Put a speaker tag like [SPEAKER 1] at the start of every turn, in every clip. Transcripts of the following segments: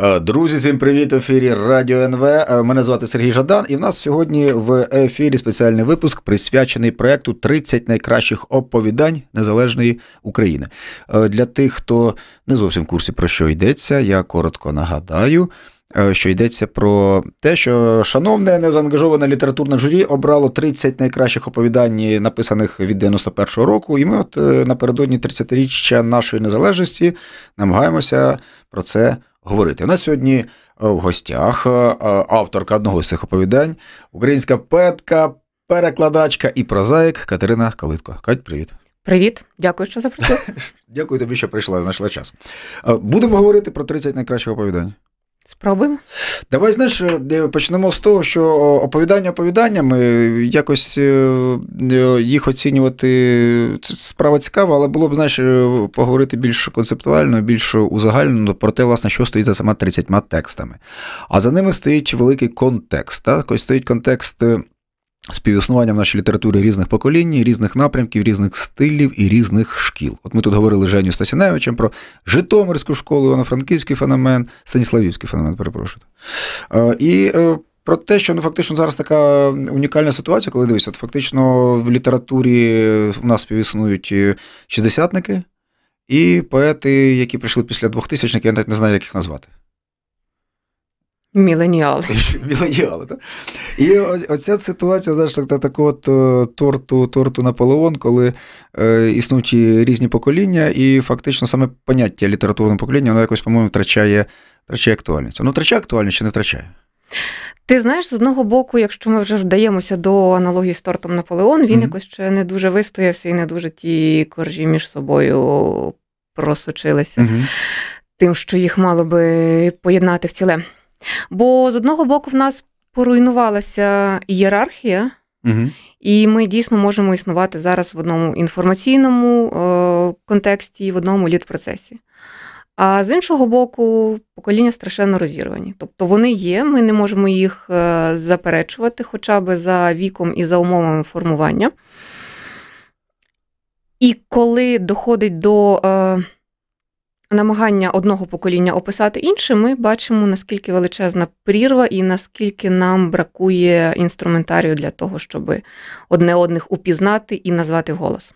[SPEAKER 1] Е, друзі, всім привіт! в Ефірі Радіо НВ. Е, мене звати Сергій Жадан, і в нас сьогодні в ефірі спеціальний випуск присвячений проекту «30 найкращих оповідань Незалежної України. Е, для тих, хто не зовсім в курсі про що йдеться, я коротко нагадаю. Що йдеться про те, що шановне незаангажоване літературне журі обрало 30 найкращих оповідань, написаних від 91-го року, і ми, от напередодні 30-річчя нашої незалежності, намагаємося про це говорити. У нас сьогодні е, в гостях е, е, авторка одного з цих оповідань, українська петка, перекладачка і прозаїк Катерина Калитко. Кать, привіт. Привіт, дякую, що запросив. Дякую тобі, що прийшла, знайшла час. Будемо говорити про 30 найкращих оповідань. Спробуємо. Давай, знаєш, е, почнемо з того, що оповідання оповіданнями е, якось е, їх оцінювати це справа цікава, але було б, знаєш, поговорити більш концептуально, більш узагально про те, власне, що стоїть за сама 30 текстами. А за ними стоїть великий контекст. Так? Ось стоїть контекст співіснуванням в нашій літературі різних поколінь, різних напрямків, різних стилів і різних шкіл. От ми тут говорили з Женю Стасіневичем про Житомирську школу, Івано-Франківський феномен, Станіславівський феномен, перепрошую. Е, і е, про те, що ну фактично зараз така унікальна ситуація, коли дивись, от фактично в літературі у нас співіснують е, шістдесятники і поети, які прийшли після двохтисячників, я навіть не знаю, як їх назвати. Міленіали. Міленіали, так. І оця ситуація, знаєш, так, такого е, торту торту Наполеон, коли е, існують різні покоління, і фактично саме поняття літературного покоління, воно якось, по-моєму, втрачає втрачає актуальність. Воно ну, втрачає актуальність чи не втрачає?
[SPEAKER 2] Ти знаєш, з одного боку, якщо ми вже вдаємося до аналогії з тортом Наполеон, він mm-hmm. якось ще не дуже вистоявся і не дуже ті коржі між собою просочилися mm-hmm. тим, що їх мало би поєднати в ціле. Бо з одного боку в нас поруйнувалася ієрархія, угу. і ми дійсно можемо існувати зараз в одному інформаційному е, контексті, в одному літпроцесі. А з іншого боку, покоління страшенно розірвані. Тобто вони є, ми не можемо їх е, заперечувати хоча б за віком і за умовами формування. І коли доходить до. Е, намагання одного покоління описати інше, ми бачимо, наскільки величезна прірва і наскільки нам бракує інструментарію для того, щоб одне одних упізнати і назвати голос.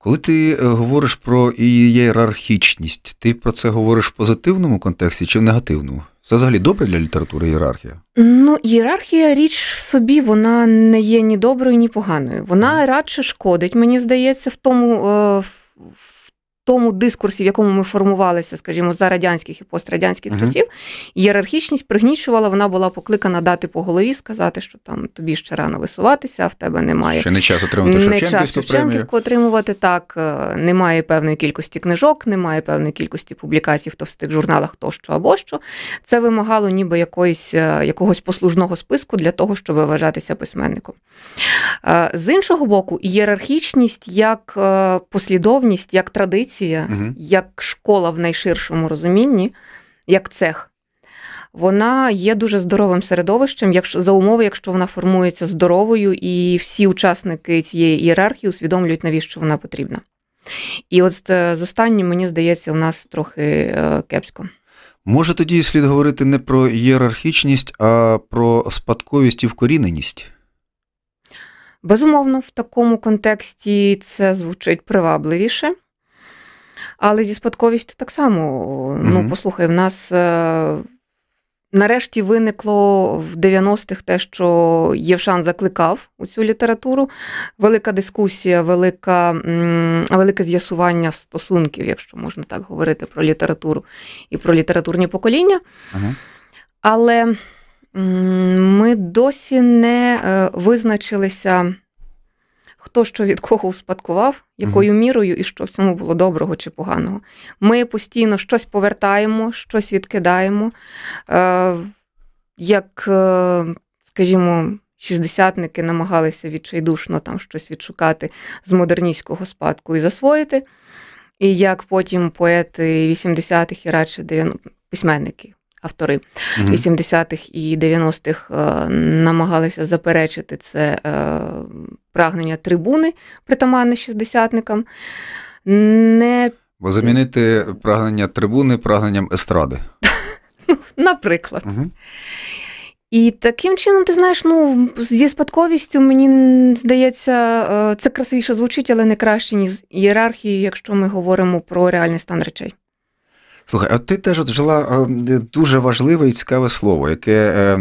[SPEAKER 1] Коли ти е, говориш про ієрархічність, ти про це говориш в позитивному контексті чи в негативному? Це взагалі добре для літератури ієрархія?
[SPEAKER 2] Ну, ієрархія річ в собі, вона не є ні доброю, ні поганою. Вона радше шкодить, мені здається, в тому е, в тому дискурсі, в якому ми формувалися, скажімо, за радянських і пострадянських uh-huh. часів, ієрархічність пригнічувала, вона була покликана дати по голові, сказати, що там тобі ще рано висуватися, а в тебе немає. Ще не
[SPEAKER 1] час отримати Шевченківську не час Шевченківську
[SPEAKER 2] отримувати так. Е, немає певної кількості книжок, немає певної кількості публікацій в товстих журналах тощо або що. Це вимагало ніби якоїсь, е, якогось послужного списку для того, щоб вважатися письменником. Е, з іншого боку, ієрархічність як послідовність, як традиція професія, угу. як школа в найширшому розумінні, як цех, вона є дуже здоровим середовищем, якщо за умови, якщо вона формується здоровою, і всі учасники цієї ієрархії усвідомлюють, навіщо вона потрібна. І от е, з останнім, мені здається, у нас трохи е, кепсько.
[SPEAKER 1] Може тоді слід говорити не про ієрархічність, а про спадковість і вкоріненість?
[SPEAKER 2] Безумовно, в такому контексті це звучить привабливіше. Але зі спадковістю так само. Угу. Ну, послухай, в нас. Е, нарешті виникло в 90-х те, що Євшан закликав у цю літературу. Велика дискусія, велика, велике з'ясування стосунків, якщо можна так говорити, про літературу і про літературні покоління. Ага. Але ми досі не е, визначилися хто що від кого успадкував, якою мірою і що в цьому було доброго чи поганого. Ми постійно щось повертаємо, щось відкидаємо. Е, Як, е, скажімо, шістдесятники намагалися відчайдушно там щось відшукати з модерністського спадку і засвоїти. І як потім поети 80-х і радше 90-х, письменники автори угу. 80-х і 90-х е, намагалися заперечити це е, прагнення трибуни, притаманне шістдесятникам. Не...
[SPEAKER 1] Бо замінити прагнення трибуни прагненням естради.
[SPEAKER 2] Ну, наприклад. Угу. І таким чином, ти знаєш, ну зі спадковістю, мені здається, е, це красивіше звучить, але не краще, ніж ієрархією, якщо ми говоримо про реальний стан речей.
[SPEAKER 1] Слухай, от ти теж от вжила е, дуже важливе і цікаве слово, яке е,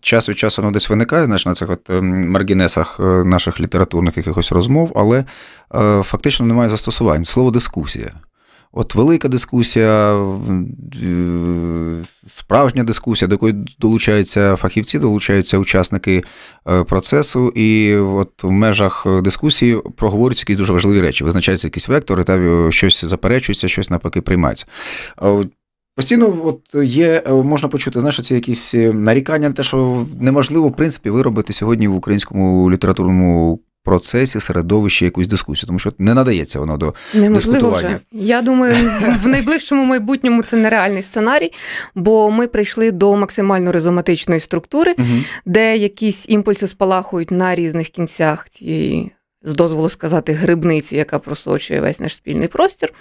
[SPEAKER 1] час від часу воно десь виникає знаєш, на цих от е, маргінесах наших літературних якихось розмов, але фактично немає застосувань. Слово дискусія. От велика дискусія, справжня дискусія, до якої долучаються фахівці, долучаються учасники е, процесу, і от в межах дискусії проговорюються якісь дуже важливі речі. Визначаються якісь вектори, та щось заперечується, щось навпаки приймається. Постійно от є, е, можна почути, знаєш, це якісь е, нарікання на те, що неможливо в принципі виробити сьогодні в українському літературному процесі, середовищі якусь дискусію, тому що не надається воно до Неможливо Вже.
[SPEAKER 2] Я думаю, в найближчому майбутньому це нереальний сценарій, бо ми прийшли до максимально резоматичної структури, угу. де якісь імпульси спалахують на різних кінцях цієї. З дозволу сказати, грибниці, яка просочує весь наш спільний простір.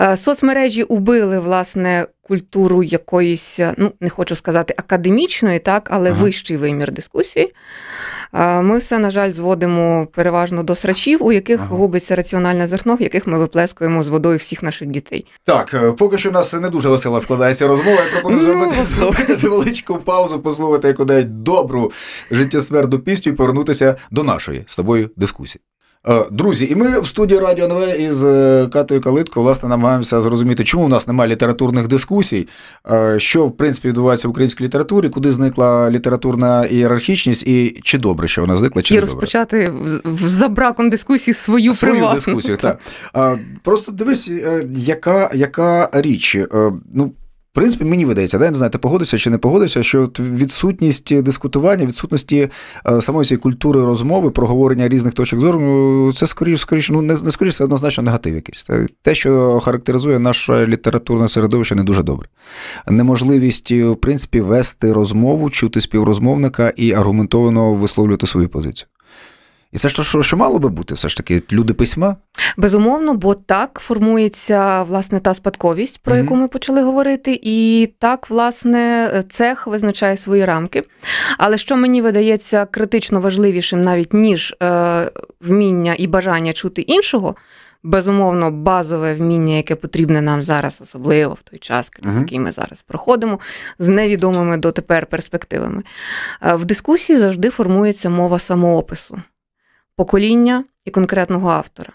[SPEAKER 2] Е, соцмережі убили, власне, культуру якоїсь, е, ну не хочу сказати академічної, так, але ага. вищий вимір дискусії. Ми все, на жаль, зводимо переважно до срачів, у яких ага. губиться раціональне зерно, в яких ми виплескуємо з водою всіх наших дітей.
[SPEAKER 1] Так, е, поки що у нас не дуже весело складається розмова. Я пропоную зробити ну, зробити невеличку паузу, послухати якусь добру життєсмерду пісню і повернутися до нашої з тобою дискусії. Е, друзі, і ми в студії Радіо НВ із е, Катою Калитко власне намагаємося зрозуміти, чому в нас немає літературних дискусій, е, що в принципі відбувається в українській літературі, куди зникла літературна ієрархічність, і чи добре, що вона зникла, чи і не
[SPEAKER 2] розпочати добре? за браком дискусії свою Свою приватну. дискусію.
[SPEAKER 1] так. Просто дивись, яка яка річ. Ну, в принципі, мені видається, да, я не знаю, ти погодишся чи не погодишся, що відсутність дискутування, відсутності е, самої цієї культури розмови, проговорення різних точок зору, ну, це скоріш, скоріш, ну не, не скоріше, це однозначно негатив якийсь. Е, те, що характеризує наше літературне середовище, не дуже добре. Неможливість, е, в принципі, вести розмову, чути співрозмовника і аргументовано висловлювати свою позицію. І це ж що, що мало би бути, все ж таки, люди письма? Безумовно, бо
[SPEAKER 2] так формується власне та спадковість, про угу. яку ми почали говорити, і так, власне, цех визначає свої рамки. Але що мені видається критично важливішим, навіть ніж е, вміння і бажання чути іншого. Безумовно, базове вміння, яке потрібне нам зараз, особливо в той час, крізь uh-huh. ми зараз проходимо, з невідомими дотепер перспективами. Е, в дискусії завжди формується мова самоопису покоління і конкретного автора.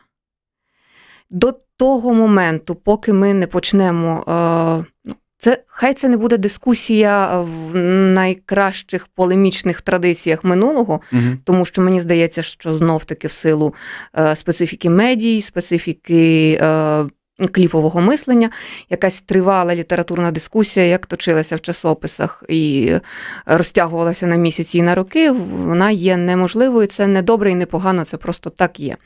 [SPEAKER 2] До того моменту, поки ми не почнемо, е, ну, це хай це не буде дискусія в найкращих полемічних традиціях минулого, угу. тому що мені здається, що знов таки в силу е, специфіки медій, специфіки е, кліпового мислення, якась тривала літературна дискусія, як точилася в часописах і розтягувалася на місяці і на роки, вона є неможливою. Це не добре і не погано, це просто так є.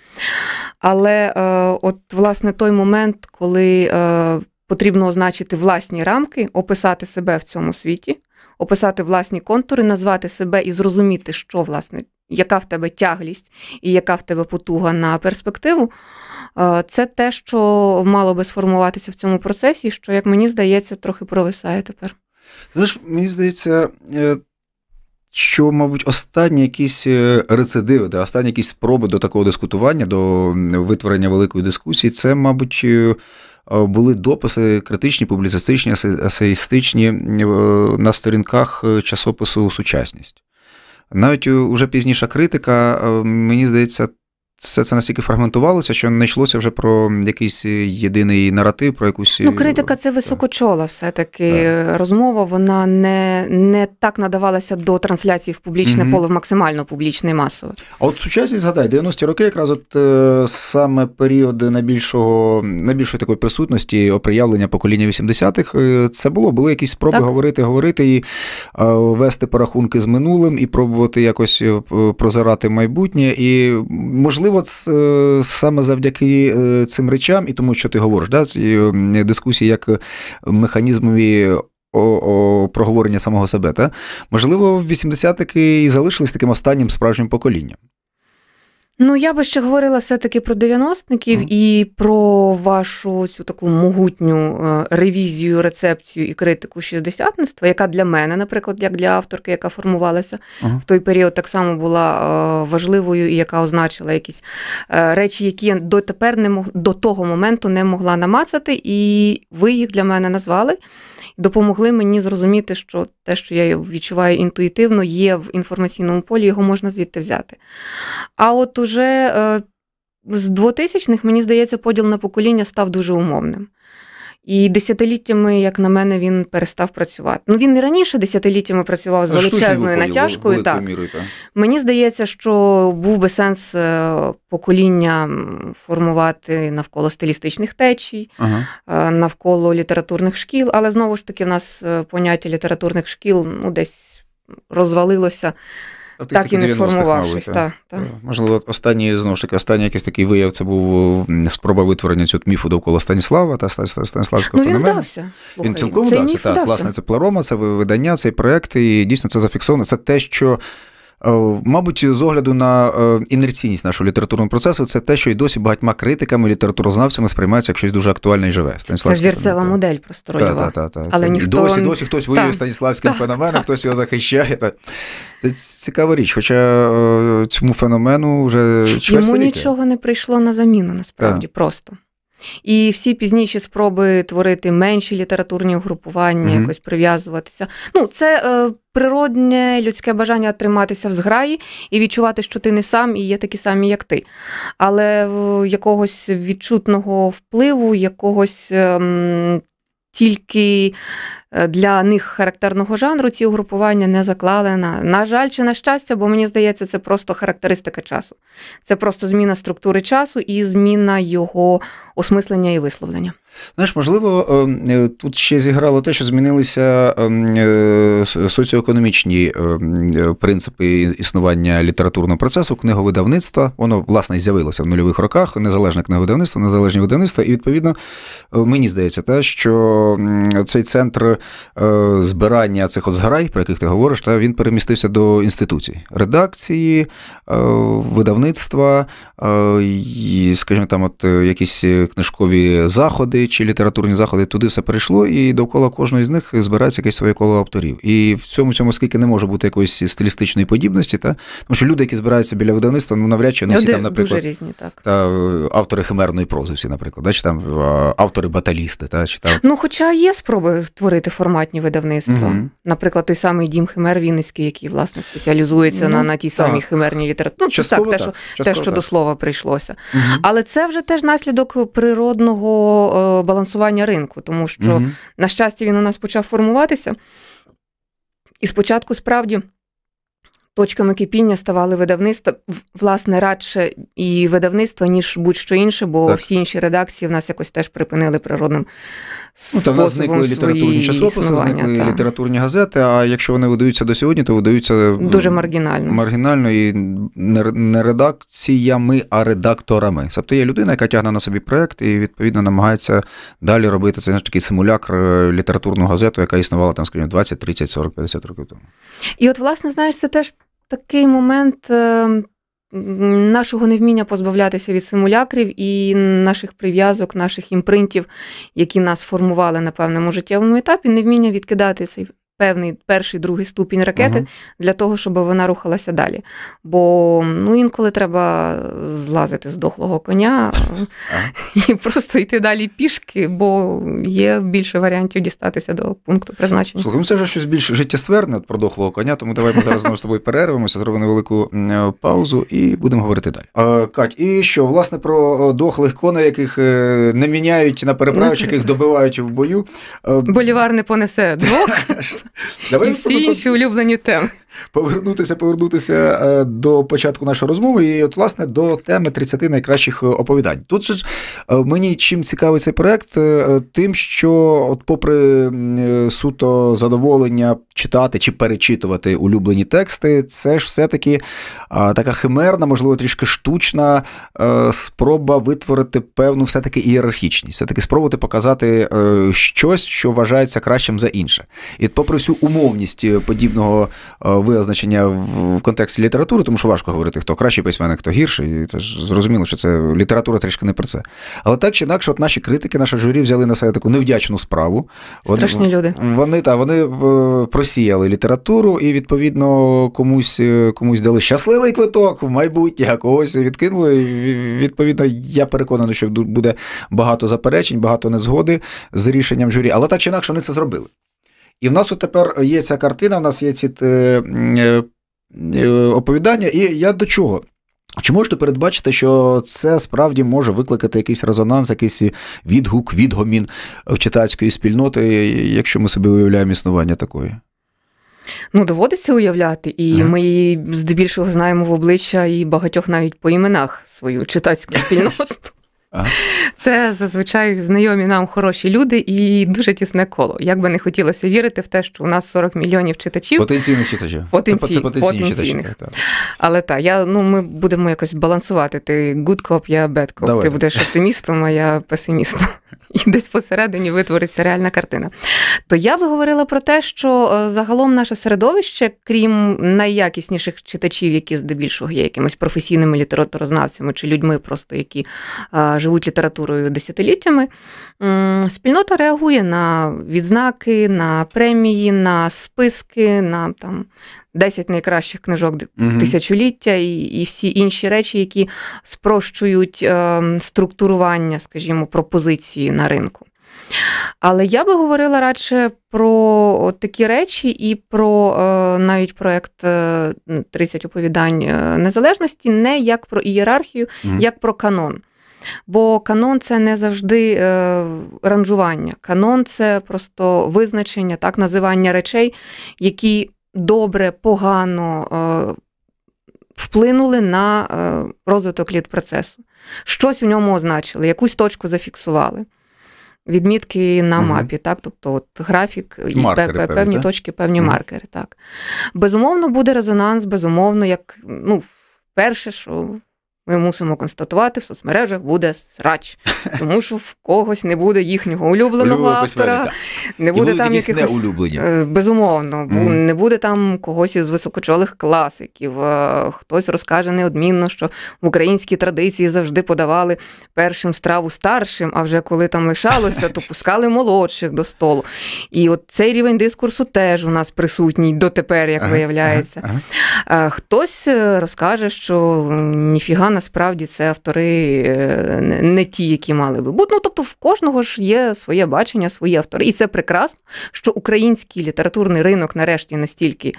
[SPEAKER 2] Але е, от власне той момент, коли е, потрібно означити власні рамки, описати себе в цьому світі. Описати власні контури, назвати себе і зрозуміти, що власне яка в тебе тяглість і яка в тебе потуга на перспективу, е, це те, що мало би сформуватися в цьому процесі, що, як мені здається, трохи провисає тепер.
[SPEAKER 1] Знаєш, мені здається, е, що, мабуть, останні якісь е, рецидиви, та останні якісь спроби до такого дискутування, до витворення великої дискусії, це, мабуть, були дописи критичні, публіцистичні, асеїстичні на сторінках часопису Сучасність. Навіть е, уже пізніша критика, е, мені здається, все це настільки фрагментувалося, що не йшлося вже про якийсь єдиний наратив, про якусь ну критика.
[SPEAKER 2] Це е, високочола, все таки розмова. Вона не не так надавалася до трансляції в публічне угу. поле в максимально публічне і масове.
[SPEAKER 1] А от сучасні згадай, 90-ті роки, якраз от е, саме період найбільшого найбільшої такої присутності оприявлення покоління 80-х, е, це було були якісь спроби так. говорити, говорити і вести порахунки з минулим, і пробувати якось прозирати майбутнє, і можливо можливо, е, саме завдяки е, цим речам і тому, що ти говориш, да, дискусії як механізмові. проговорення самого себе, та можливо, 80-таки і залишились таким останнім справжнім поколінням. Ну,
[SPEAKER 2] я би ще говорила все-таки про дев'яностників mm. і про вашу цю таку могутню е, ревізію, рецепцію і критику шістдесятництва, яка для мене, наприклад, як для авторки, яка формувалася mm. в той період, так само була е, важливою і яка означила якісь е, речі, які я дотепер не мог до того моменту не могла намацати, і ви їх для мене назвали допомогли мені зрозуміти, що те, що я відчуваю інтуїтивно, є в інформаційному полі, його можна звідти взяти. А от уже е, з 2000-х, мені здається, поділ на покоління став дуже умовним. І десятиліттями, як на мене, він перестав працювати. Ну він і раніше десятиліттями працював з величезною натяжкою. Так мірою, та? мені здається, що був би сенс е, покоління формувати навколо стилістичних течій, ага. Е, навколо літературних шкіл. Але знову ж таки, в нас е, поняття літературних шкіл ну десь розвалилося так і не сформувавшись. Та,
[SPEAKER 1] та. Е, можливо, останній знову ж таки, останній якийсь такий вияв це був спроба витворення цього міфу довкола Станіслава та Станіславського ну, феномену. Він вдався. Він цілком вдався. Так, власне, це пларома, це видання, цей проект, і дійсно це зафіксовано. Це те, що. Е, мабуть, з огляду на е, інерційність нашого літературного процесу, це те, що й досі багатьма критиками, літературознавцями сприймається як щось дуже актуальне і живе. Станіслав це зірцева модель просто рольова. Та, та, та, Але ніхто... Досі досі хтось воює станіславським феноменом, хтось його захищає. Це цікава річ, хоча е, цьому феномену вже чверть Йому нічого
[SPEAKER 2] не прийшло на заміну, насправді просто. І всі пізніші спроби творити менші літературні угрупування, mm-hmm. якось прив'язуватися. Ну, це е, природне людське бажання триматися в зграї і відчувати, що ти не сам і є такі самі, як ти. Але е, якогось відчутного впливу, якогось е, тільки е, для них характерного жанру ці угрупування не заклали. На, на жаль, чи на щастя, бо мені здається, це просто характеристика часу. Це просто зміна структури часу і зміна його осмислення і висловлення.
[SPEAKER 1] Знаєш, можливо, ем, е, тут ще зіграло те, що змінилися ем, е, соціоекономічні ем, е, принципи існування літературного процесу, книговидавництва. Воно, власне, з'явилося в нульових роках, незалежне книговидавництво, незалежні видавництва. І, відповідно, мені здається, те, що цей центр збирання цих от зграй, про яких ти говориш, та він перемістився до інституцій редакції, видавництва, і, скажімо, там, от якісь книжкові заходи чи літературні заходи, туди все перейшло, і довкола кожної з них збирається якесь своє коло авторів. І в цьому цьому скільки не може бути якоїсь стилістичної подібності, та тому що люди, які збираються біля видавництва, ну навряд чи не всі там, наприклад, дуже різні, так. Та, е, автори химерної прози, всі, наприклад, да, чи там е, автори баталісти, та чи там
[SPEAKER 2] ну, хоча є спроби створити форматні видавництва, угу. наприклад, той самий дім химер Вінницький, який власне спеціалізується ну, на на тій самій химерній літературі. Ну, частково, так, так, те, що частково, те, що так. до слова прийшлося, угу. але це вже теж наслідок природного. Е, балансування ринку, тому що, угу. на щастя, він у нас почав формуватися. І спочатку справді точками кипіння ставали видавництво, власне, радше і видавництва, ніж будь-що інше, бо так. всі інші редакції в нас якось теж припинили природним ну, Та в нас зникли літературні часописи, зникли та.
[SPEAKER 1] літературні газети. А якщо вони видаються до сьогодні, то видаються дуже маргінально. Маргінально і не редакціями, а редакторами. Тобто є людина, яка тягне на собі проект і відповідно намагається далі робити це цей такий симулякр е, літературну газету, яка існувала там, скажімо, 20, 30, 40, 50 років тому.
[SPEAKER 2] І от, власне, знаєш, це теж такий момент е, нашого невміння позбавлятися від симулякрів і наших прив'язок, наших імпринтів, які нас формували на певному життєвому етапі, невміння відкидати цей певний перший другий ступінь ракети uh-huh. для того, щоб вона рухалася далі. Бо ну інколи треба злазити з дохлого коня uh-huh. і просто йти далі пішки, бо є більше варіантів дістатися до пункту призначення. Слухай, ну,
[SPEAKER 1] це вже щось більш життєстверне про дохлого коня, тому давай ми зараз знову з тобою перервемося, зробимо велику е, паузу і будемо говорити далі. Кать, і що власне про е, дохлих коней, яких е, не міняють на переправах, ну, яких добивають в бою. Болівар не понесе двох. Давай І всі інші улюблені теми. Повернутися, повернутися е, до початку нашої розмови, і от власне до теми 30 найкращих е, оповідань. Тут е, мені чим цікавий цей проект, тим, що, от, попри суто задоволення читати чи перечитувати улюблені тексти, це ж все-таки така химерна, можливо, трішки штучна спроба витворити певну все-таки ієрархічність, все-таки спробувати показати щось, що вважається кращим за інше. І, попри всю умовність подібного визначення в контексті літератури, тому що важко говорити, хто кращий письменник, хто гірший. І Це ж зрозуміло, що це література трішки не про це. Але так чи інакше, от наші критики, наше журі взяли на себе таку невдячну справу. Страшні вони, люди. Вони та вони е, просіяли літературу і, відповідно, комусь е, комусь дали щасливий квиток в майбутнє, а когось відкинули. Відповідно, я переконаний, що буде багато заперечень, багато незгоди з рішенням журі. Але так чи інакше вони це зробили. І в нас от тепер є ця картина, в нас є ці е, е, оповідання. І я до чого? Чи можете передбачити, що це справді може викликати якийсь резонанс, якийсь відгук, відгомін читацької спільноти, якщо ми собі уявляємо існування такої?
[SPEAKER 2] Ну, доводиться уявляти, і ага. ми її здебільшого знаємо в обличчя і багатьох навіть по іменах свою читацьку спільноту. Це зазвичай знайомі нам хороші люди і дуже тісне коло. Як би не хотілося вірити в те, що у нас 40 мільйонів читачів. Потенційних читачів. Потенці... Це, це потенційні потенційних. читачі. Так, Але так, я, ну, ми будемо якось балансувати. Ти good cop, я bad cop. Давай. Ти будеш оптимістом, а я песимістом. І десь посередині витвориться реальна картина. То я би говорила про те, що е, загалом наше середовище, крім найякісніших читачів, які здебільшого є якимись професійними літературознавцями чи людьми, просто які е, живуть літературою десятиліттями, спільнота реагує на відзнаки, на премії, на списки, на там 10 найкращих книжок тисячоліття і і всі інші речі, які спрощують ем, структурування, скажімо, пропозиції на ринку. Але я би говорила радше про такі речі і про е, навіть проєкт 30 е, оповідань е, незалежності, не як про ієрархію, mm-hmm. як про канон. Бо канон це не завжди е, ранжування. Канон це просто визначення, так, називання речей, які добре, погано е, вплинули на е, розвиток літ процесу. Щось у ньому означили, якусь точку зафіксували. Відмітки на мапі, так, тобто от графік і маркери, певні, певні точки, певні маркери. так. Безумовно, буде резонанс, безумовно, як ну, перше, що ми мусимо констатувати, в соцмережах буде срач, тому що в когось не буде їхнього улюбленого автора, не буде там якихось е, безумовно, не буде там когось із високочолих класиків. Е, хтось розкаже неодмінно, що в українській традиції завжди подавали першим страву старшим, а вже коли там лишалося, то пускали молодших до столу. І от цей рівень дискурсу теж у нас присутній дотепер, як виявляється. Е, хтось розкаже, що ніфіга насправді це автори е, не ті, які мали би бути. Ну тобто, в кожного ж є своє бачення, свої автори. І це прекрасно, що український літературний ринок нарешті настільки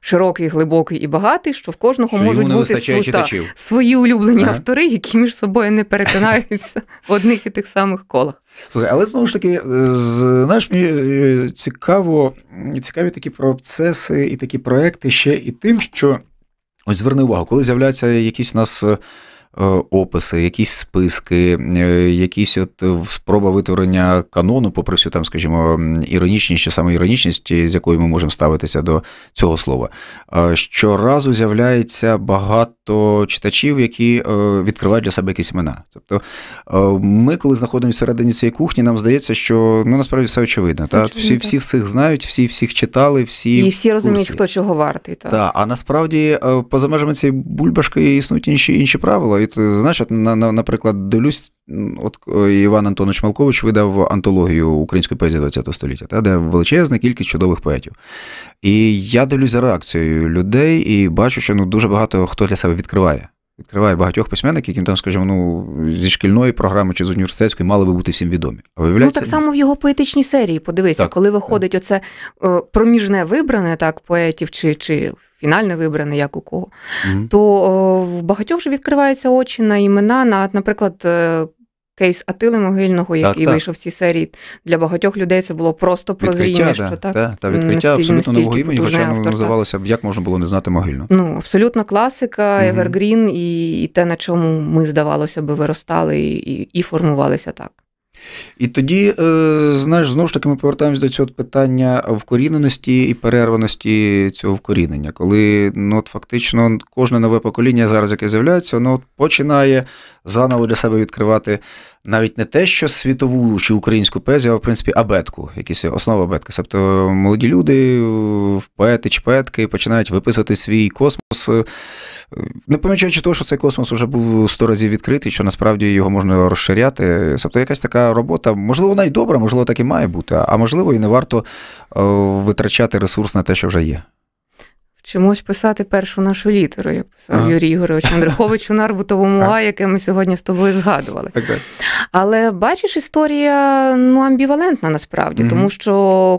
[SPEAKER 2] широкий, глибокий і багатий, що в кожного що можуть бути сута, свої улюблені ага. автори, які між собою не перетинаються в одних і тих самих
[SPEAKER 1] колах. Слухай, але знову ж таки, знаєш, мені е, цікаво, цікаві такі процеси і такі проекти ще і тим, що Ось зверни увагу, коли з'являються якісь у нас е, Е, описи, якісь списки, е, якісь от е, спроба витворення канону, попри всю там, скажімо, іронічність чи саме іронічність, з якою ми можемо ставитися до цього слова. Щоразу з'являється багато читачів, які відкривають для себе якісь імена. Тобто ми, коли знаходимося всередині цієї кухні, нам здається, що ну насправді все очевидно. Все та? очевидно всі, так? Всі всіх знають, всі всіх читали, всі і всі розуміють, курсі. хто
[SPEAKER 2] чого вартий. Так,
[SPEAKER 1] та, а насправді поза межами цієї бульбашки існують інші інші правила. І ти знаєш, от, на, на, наприклад, дивлюсь, от е, Іван Антонович Малкович видав антологію української поезії ХХ століття, та, де величезна кількість чудових поетів. І я дивлюсь за реакцією людей і бачу, що ну, дуже багато хто для себе відкриває. Відкриває багатьох письменників, яким там, скажімо, ну зі шкільної програми чи з університетської мали би бути всім відомі. А ну, виявляється... Ну так само
[SPEAKER 2] в його поетичній серії. Подивися, так, коли виходить оце е, проміжне вибране так поетів чи чи Фінальне вибране як у кого, mm-hmm. то в багатьох вже відкриваються очі на імена, на, наприклад, е, кейс Атили Могильного, який так, вийшов в цій серії. Для багатьох людей це було просто прозріння, що так. Та, та відкриття настіль, абсолютно настіль, нового імені, хоча воно називалося,
[SPEAKER 1] як можна було не знати могильно.
[SPEAKER 2] Ну, абсолютно класика, Евергрін, mm-hmm. і, і те, на чому ми, здавалося би, виростали і, і, і формувалися так.
[SPEAKER 1] І тоді, е, знаєш, знову ж таки, ми повертаємось до цього питання вкоріненості і перерваності цього вкорінення, коли ну, от, фактично кожне нове покоління зараз, яке з'являється, воно починає заново для себе відкривати навіть не те, що світову чи українську поезію, а в принципі абетку, якісь основи абетки. Тобто молоді люди е, в поети чи поетки починають виписувати свій космос, е, не помічаючи того, що цей космос вже був сто разів відкритий, що насправді його можна розширяти. Тобто, якась така робота, можливо, вона й добра, можливо, так і має бути, а можливо, і не варто е, витрачати ресурс на те, що вже є
[SPEAKER 2] чомусь писати першу нашу літеру, як писав ага.
[SPEAKER 1] Юрій Ігорович Андрухович
[SPEAKER 2] у Нарбутовому А, яке ми сьогодні з тобою згадували. Так, так. Але бачиш, історія ну, амбівалентна насправді, угу. тому що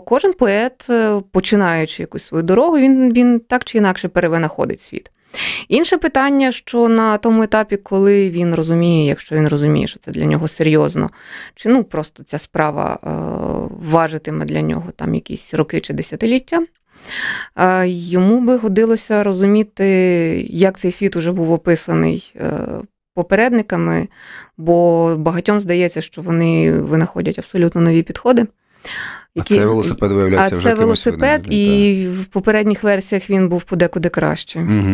[SPEAKER 2] кожен поет, е, починаючи якусь свою дорогу, він, він так чи інакше перевинаходить світ. Інше питання, що на тому етапі, коли він розуміє, якщо він розуміє, що це для нього серйозно, чи ну просто ця справа е, важитиме для нього там якісь роки чи десятиліття, Е, йому би годилося розуміти, як цей світ уже був описаний е, попередниками, бо багатьом здається, що вони винаходять абсолютно нові підходи. Які... А це велосипед виявляється а вже це велосипед, і в попередніх версіях він був подекуди краще. Угу.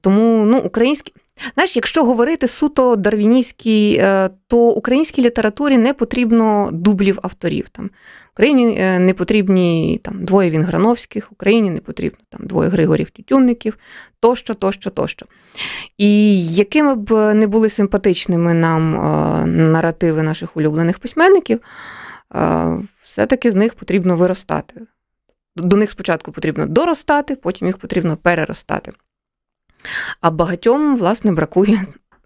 [SPEAKER 2] Тому ну, українські Знаєш, якщо говорити суто дарвінійській, е, то українській літературі не потрібно дублів авторів. Там Україні е, не потрібні там двоє Вінграновських, Україні не потрібно там двоє Григорів Тютюнників, тощо, тощо, тощо. І якими б не були симпатичними нам е, наративи наших улюблених письменників, все-таки з них потрібно виростати. До них спочатку потрібно доростати, потім їх потрібно переростати. А багатьом, власне, бракує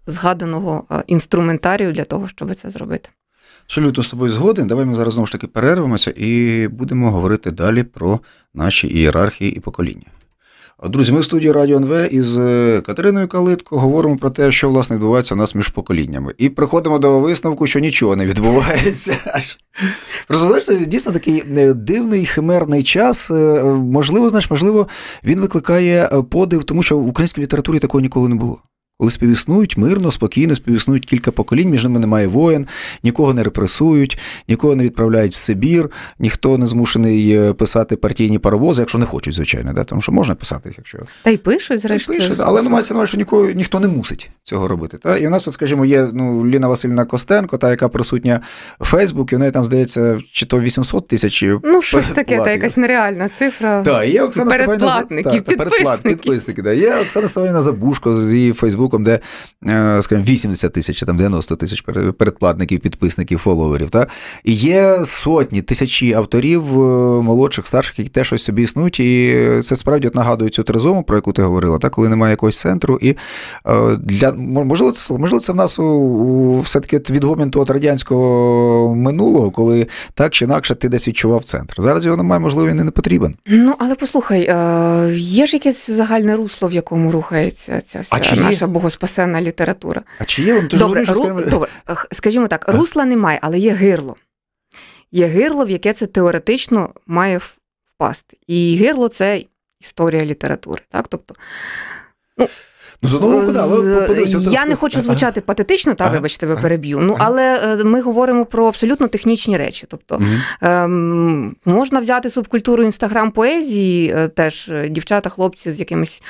[SPEAKER 2] згаданого е, інструментарію для того, щоб це зробити.
[SPEAKER 1] Абсолютно з тобою згоден. Давай ми зараз знову ж таки перервемося і будемо говорити далі про наші ієрархії і покоління. Друзі, ми в студії Радіо НВ із е, Катериною Калитко говоримо про те, що власне відбувається у нас між поколіннями, і приходимо до висновку, що нічого не відбувається. Просто знаєш, дійсно такий е, дивний химерний час. Е, можливо, знаєш, можливо, він викликає подив, тому що в українській літературі такого ніколи не було. Коли співіснують мирно, спокійно, співіснують кілька поколінь, між ними немає воєн, нікого не репресують, нікого не відправляють в Сибір, ніхто не змушений е, писати партійні паровози, якщо не хочуть, звичайно, да? тому що можна писати їх, якщо
[SPEAKER 2] та й пишуть, зрештою. Пишуть, але ну,
[SPEAKER 1] мається на увазі, що нікого ніхто не мусить цього робити. Та? І у нас, от, скажімо, є ну, Ліна Васильівна Костенко, та яка присутня в Фейсбуці, в неї там здається, чи то 800 тисяч. Е, ну, щось таке, та якась
[SPEAKER 2] нереальна цифра. Так, є Оксана передплатників, Степанівна... підписники. Та, та, передплат,
[SPEAKER 1] підписники да. Є Оксана Ставайна Забушко зі Фейсбук. Фейсбуком, де, е, скажімо, 80 тисяч, там 90 тисяч передплатників, підписників, фоловерів. Та? І є сотні, тисячі авторів, е, молодших, старших, які теж собі існують. І це справді нагадує цю тризому, про яку ти говорила, та? коли немає якогось центру. І е, для можливо, це можливо, це в нас у все-таки від гомінту радянського минулого, коли так чи інакше ти десь відчував центр. Зараз його немає, можливо, він і не потрібен.
[SPEAKER 2] Ну але послухай, є ж якесь загальне русло, в якому рухається ця вся наша богоспасенна література. А чи є вам дуже добре, ру... добре, скажімо так, русла немає, але є гирло. Є гирло, в яке це теоретично має впасти. І гирло це історія літератури. Так? Тобто, ну, Ну, з одного боку, але подивися. Я не хочу звучати патетично, та вибачте, тебе переб'ю. Ну але е, ми говоримо про абсолютно технічні речі. Тобто ем, можна взяти субкультуру інстаграм поезії, теж е, дівчата, хлопці з якимись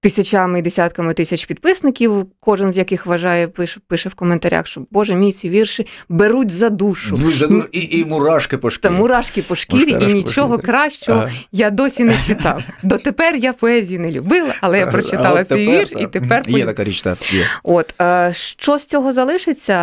[SPEAKER 2] тисячами і десятками тисяч підписників, кожен з яких вважає, пише пише в коментарях, що Боже мій, ці вірші беруть за душу. Ну,
[SPEAKER 1] за душу і і мурашки по шкірі. Та мурашки по шкірі, Мурашки і нічого
[SPEAKER 2] шкірі. кращого ага. я досі не читав. Дотепер я поезії не любила, але я прочитала цей вірш і тепер Є така річ, та є. От е, що з цього залишиться?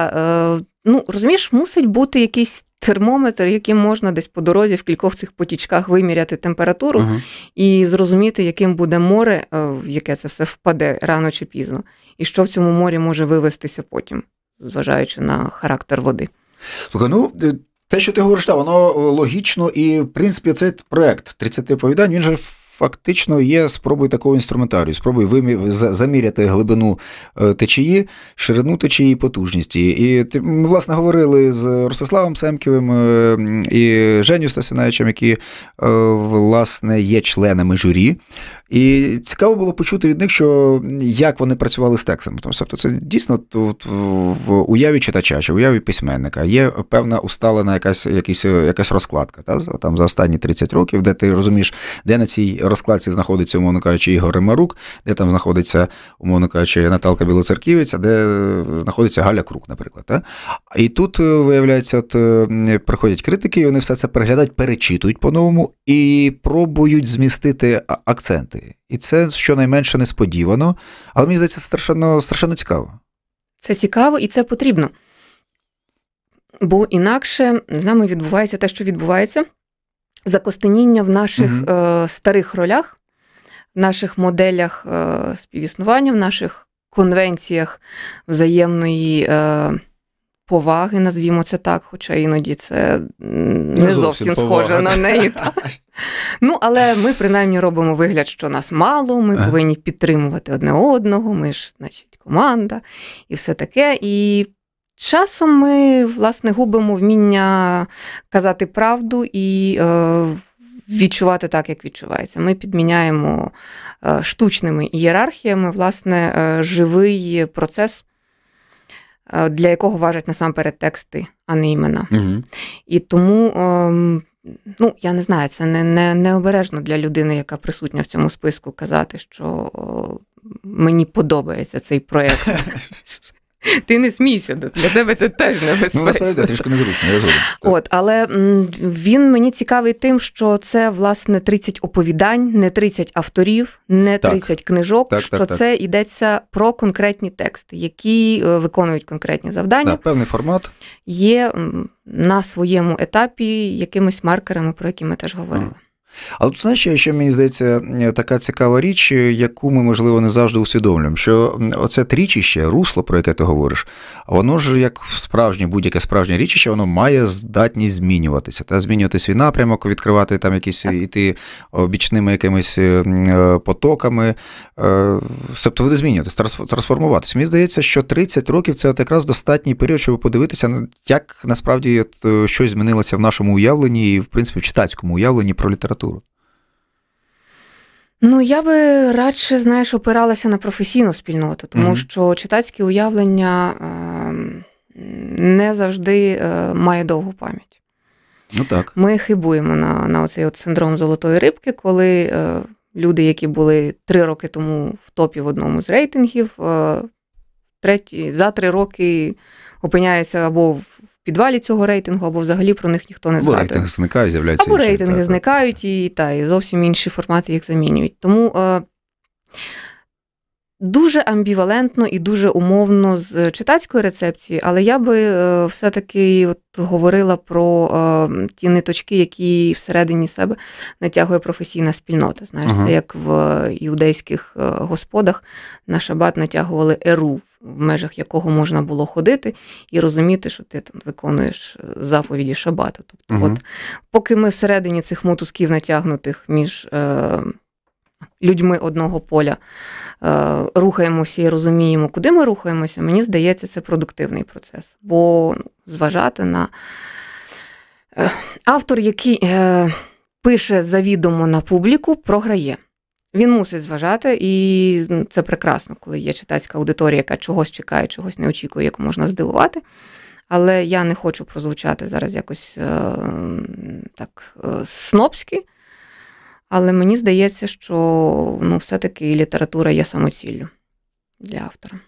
[SPEAKER 2] Е, ну розумієш, мусить бути якийсь термометр, яким можна десь по дорозі в кількох цих потічках виміряти температуру uh і зрозуміти, яким буде море, е, в яке це все впаде рано чи пізно, і що в цьому морі може вивестися потім, зважаючи на характер води.
[SPEAKER 1] Слухай, ну е, те, що ти говориш, та воно е, логічно, і в принципі цей проект 30 повідань, він же фактично є спробою такого інструментарію, спробою вимі... заміряти глибину е, течії, ширину течії, і потужність. І ми, власне, говорили з Ростиславом Семківим е, і Женю Стасінаючем, які, е, власне, є членами журі. І цікаво було почути від них, що як вони працювали з текстами. Тобто, це дійсно тут в уяві читача чи в уяві письменника є певна усталена якась якась, якась розкладка та, там за останні 30 років, де ти розумієш, де на цій розкладці знаходиться, умовно кажучи, Ігор Марук, де там знаходиться, умовно кажучи, Наталка Білоцерківець, а де е, знаходиться Галя Крук, наприклад. Та? І тут, е, виявляється, от е, приходять критики, і вони все це переглядають, перечитують по-новому і пробують змістити акценти. І це щонайменше несподівано, але мені здається, страшенно, страшенно цікаво. Це цікаво і це потрібно.
[SPEAKER 2] Бо інакше з нами відбувається те, що відбувається закостеніння в наших mm е, старих ролях, в наших моделях е, співіснування, в наших конвенціях взаємної. Е, Поваги, назвімо це так, хоча іноді це не, не зовсім схоже на неї. Ну, але ми принаймні робимо вигляд, що нас мало, ми повинні підтримувати одне одного, ми ж, значить, команда і все таке. І Часом ми, власне, губимо вміння казати правду і е, відчувати так, як відчувається. Ми підміняємо е, штучними ієрархіями, власне, е, живий процес, е, для якого важать насамперед тексти, а не імена. Угу. І тому. Ем, ну, я не знаю, це не не, не обережно для людини, яка присутня в цьому списку, казати, що мені подобається цей проєкт. Ти не смійся, для тебе це теж ну, небезпечно. Ну, трішки
[SPEAKER 1] незручно, я згоден.
[SPEAKER 2] От, але він мені цікавий тим, що це власне 30 оповідань, не 30 авторів, не 30 так. книжок. Так, що так, це йдеться про конкретні тексти, які е, виконують конкретні завдання. Да, Певний формат є на своєму етапі якимись маркерами, про які ми теж говорили.
[SPEAKER 1] Але тут, знаєш, ще мені здається, е, така цікава річ, е, яку ми, можливо, не завжди усвідомлюємо, що оце трічище, русло, про яке ти говориш, воно ж, як справжнє будь-яке справжнє річище, воно має здатність змінюватися, та змінювати свій напрямок, відкривати там якісь іти обічними якимись е, потоками, тобто буде змінюватися, трансформуватися. Мені здається, що 30 років це от якраз достатній період, щоб подивитися, ну, як насправді щось змінилося в нашому уявленні і, в принципі, в читацькому уявленні про літературу літературу?
[SPEAKER 2] Ну, я би радше, знаєш, опиралася на професійну спільноту, тому mm-hmm. що читацькі уявлення е, не завжди е, має довгу пам'ять. Ну так. Ми хибуємо на на оцей от синдром Золотої рибки, коли е, люди, які були три роки тому в топі в одному з рейтингів, е, треті, за три роки опиняються або в підвалі цього рейтингу, або взагалі про них ніхто не згадує. Або рейтинги
[SPEAKER 1] зникають, з'являються. Або інші, рейтинги та,
[SPEAKER 2] зникають і та, і зовсім інші формати їх замінюють. Тому е, дуже амбівалентно і дуже умовно з читацької рецепції, але я би е, все-таки от говорила про е, ті ниточки, які всередині себе натягує професійна спільнота. Знаєш, ага. це як в іудейських е, господах на шабат натягували еру в межах якого можна було ходити і розуміти, що ти там виконуєш е, заповіді Шабата. Тобто, угу. от поки ми всередині цих мотузків натягнутих між. Е, Людьми одного поля е, рухаємося і розуміємо, куди ми рухаємося, мені здається, це продуктивний процес. Бо ну, зважати на е, автор, який е, пише завідомо на публіку, програє. Він мусить зважати, і це прекрасно, коли є читацька аудиторія, яка чогось чекає, чогось не очікує, як можна здивувати. Але я не хочу прозвучати зараз якось е, так е, снопськи. Але мені здається, що ну, все-таки література є самоціллю для автора.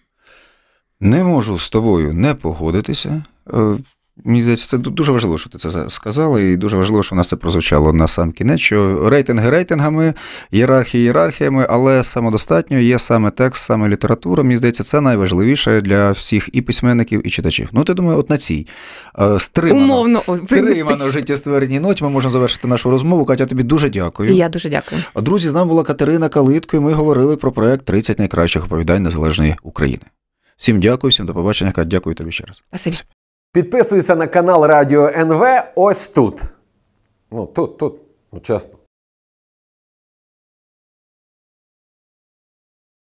[SPEAKER 1] Не можу з тобою не погодитися. Е, Мені здається, це дуже важливо, що ти це сказала, і дуже важливо, що в нас це прозвучало на сам кінець, що рейтинги рейтингами, ієрархії ієрархіями, але самодостатньо є саме текст, саме література. Мені здається, це найважливіше для всіх і письменників, і читачів. Ну, ти думаю, от на цій е, стримано, Умовно, стримано життєстверній ноті ми можемо завершити нашу розмову. Катя, тобі дуже дякую. Я дуже дякую. Друзі, з нами була Катерина Калитко, і ми говорили про проект «30 найкращих оповідань незалежної України. Всім дякую, всім до побачення. Катя, дякую тобі ще раз.
[SPEAKER 2] Спасибі. Підписуйся на канал
[SPEAKER 1] Радіо НВ ось тут. Ну, тут, тут, ну чесно.